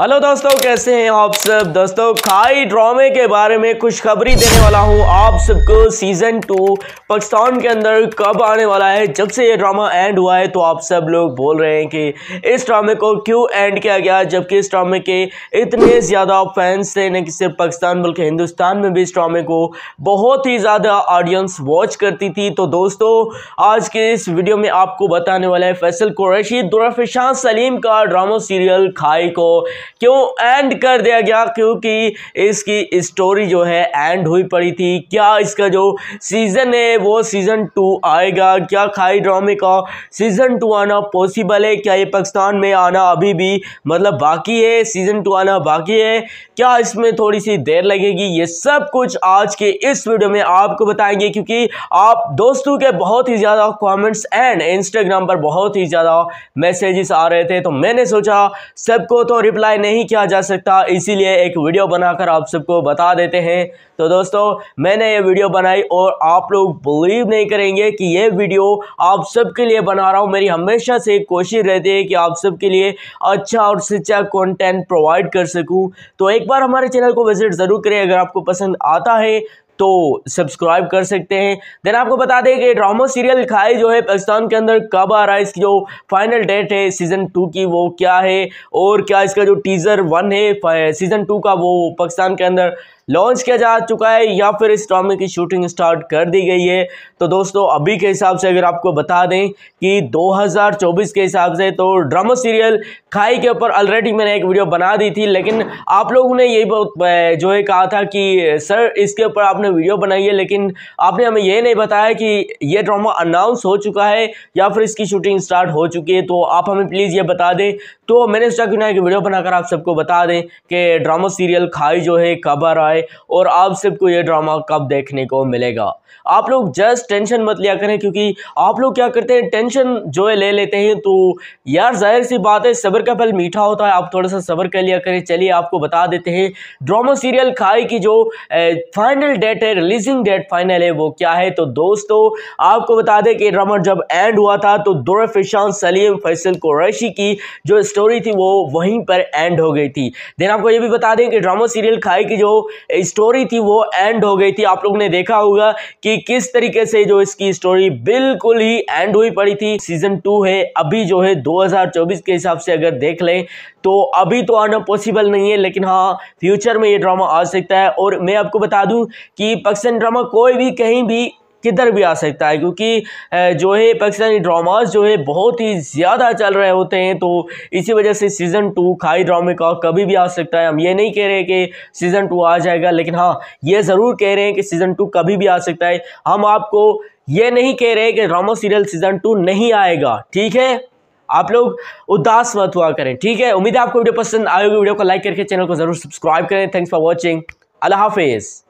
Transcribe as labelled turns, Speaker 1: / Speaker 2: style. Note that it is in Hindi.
Speaker 1: हेलो दोस्तों कैसे हैं आप सब दोस्तों खाई ड्रामे के बारे में खुशखबरी देने वाला हूं आप सबको सीज़न टू पाकिस्तान के अंदर कब आने वाला है जब से ये ड्रामा एंड हुआ है तो आप सब लोग बोल रहे हैं कि इस ड्रामे को क्यों एंड किया गया जबकि इस ड्रामे के इतने ज़्यादा फैंस थे न कि सिर्फ पाकिस्तान बल्कि हिंदुस्तान में भी इस ड्रामे को बहुत ही ज़्यादा ऑडियंस वॉच करती थी तो दोस्तों आज के इस वीडियो में आपको बताने वाला है फैसल कुरैशी दुरफिशान सलीम का ड्रामा सीरियल खाई को क्यों एंड कर दिया गया क्योंकि इसकी स्टोरी जो है एंड हुई पड़ी थी क्या इसका जो सीज़न है वो सीज़न टू आएगा क्या खाई ड्रामे का सीज़न टू आना पॉसिबल है क्या ये पाकिस्तान में आना अभी भी मतलब बाकी है सीज़न टू आना बाकी है क्या इसमें थोड़ी सी देर लगेगी ये सब कुछ आज के इस वीडियो में आपको बताएंगे क्योंकि आप दोस्तों के बहुत ही ज़्यादा कॉमेंट्स एंड इंस्टाग्राम पर बहुत ही ज़्यादा मैसेजेस आ रहे थे तो मैंने सोचा सबको तो रिप्लाई नहीं किया जा सकता इसीलिए एक वीडियो बनाकर आप सबको बता देते हैं तो दोस्तों मैंने ये वीडियो बनाई और आप लोग बिलीव नहीं करेंगे कि ये वीडियो आप सबके लिए बना रहा हूँ मेरी हमेशा से कोशिश रहती है कि आप सबके लिए अच्छा और सच्चा कंटेंट प्रोवाइड कर सकूँ तो एक बार हमारे चैनल को विजिट ज़रूर करें अगर आपको पसंद आता है तो सब्सक्राइब कर सकते हैं देन आपको बता दें कि ड्रामो सीरियल खाई जो है पाकिस्तान के अंदर कब आ रहा है इसकी जो फाइनल डेट है सीज़न टू की वो क्या है और क्या इसका जो टीज़र वन है सीज़न टू का वो पाकिस्तान के अंदर लॉन्च किया जा चुका है या फिर इस ड्रामे की शूटिंग स्टार्ट कर दी गई है तो दोस्तों अभी के हिसाब से अगर आपको बता दें कि 2024 के हिसाब से तो ड्रामा सीरियल खाई के ऊपर ऑलरेडी मैंने एक वीडियो बना दी थी लेकिन आप लोगों ने यही बहुत जो है कहा था कि सर इसके ऊपर आपने वीडियो बनाई है लेकिन आपने हमें यह नहीं बताया कि ये ड्रामा अनाउंस हो चुका है या फिर इसकी शूटिंग स्टार्ट हो चुकी है तो आप हमें प्लीज़ ये बता दें तो मैंने सोचा क्यों ना एक वीडियो बनाकर आप सबको बता दें कि ड्रामा सीरियल खाई जो है कब आ रहा है और आप सबको ये ड्रामा कब देखने को मिलेगा आप लोग जस्ट टेंशन मत लिया करें क्योंकि आप लोग क्या करते हैं टेंशन जो है ले लेते हैं तो यार जाहिर सी बात है सबर का पल मीठा होता है आप थोड़ा सा सबर कर लिया करें चलिए आपको बता देते हैं ड्रामा सीरियल खाई की जो फाइनल डेट है रिलीजिंग डेट फाइनल है वो क्या है तो दोस्तों आपको बता दें कि ड्रामा जब एंड हुआ था तो दुर सलीम फैसल कुरैशी की जो स्टोरी थी वो वहीं पर एंड हो गई थी देन आपको ये भी बता दें कि ड्रामा सीरियल खाई की जो स्टोरी थी वो एंड हो गई थी आप लोगों ने देखा होगा कि किस तरीके से जो इसकी स्टोरी बिल्कुल ही एंड हुई पड़ी थी सीजन टू है अभी जो है 2024 के हिसाब से अगर देख लें तो अभी तो आना पॉसिबल नहीं है लेकिन हाँ फ्यूचर में ये ड्रामा आ सकता है और मैं आपको बता दूं कि पक्सन ड्रामा कोई भी कहीं भी किधर भी आ सकता है क्योंकि जो है पाकिस्तानी ड्रामाज जो है बहुत ही ज़्यादा चल रहे होते हैं तो इसी वजह से सीज़न टू खाई ड्रामे का कभी भी आ सकता है हम ये नहीं कह रहे कि सीज़न टू आ जाएगा लेकिन हाँ ये ज़रूर कह रहे हैं कि सीज़न टू कभी भी आ सकता है हम आपको ये नहीं कह रहे कि ड्रामा सीरियल सीज़न टू नहीं आएगा ठीक है आप लोग उदास मत हुआ करें ठीक है उम्मीद है आपको वीडियो पसंद आएगी वीडियो को लाइक करके चैनल को जरूर सब्सक्राइब करें थैंक्स फॉर वॉचिंग अल्लाह हाफिज़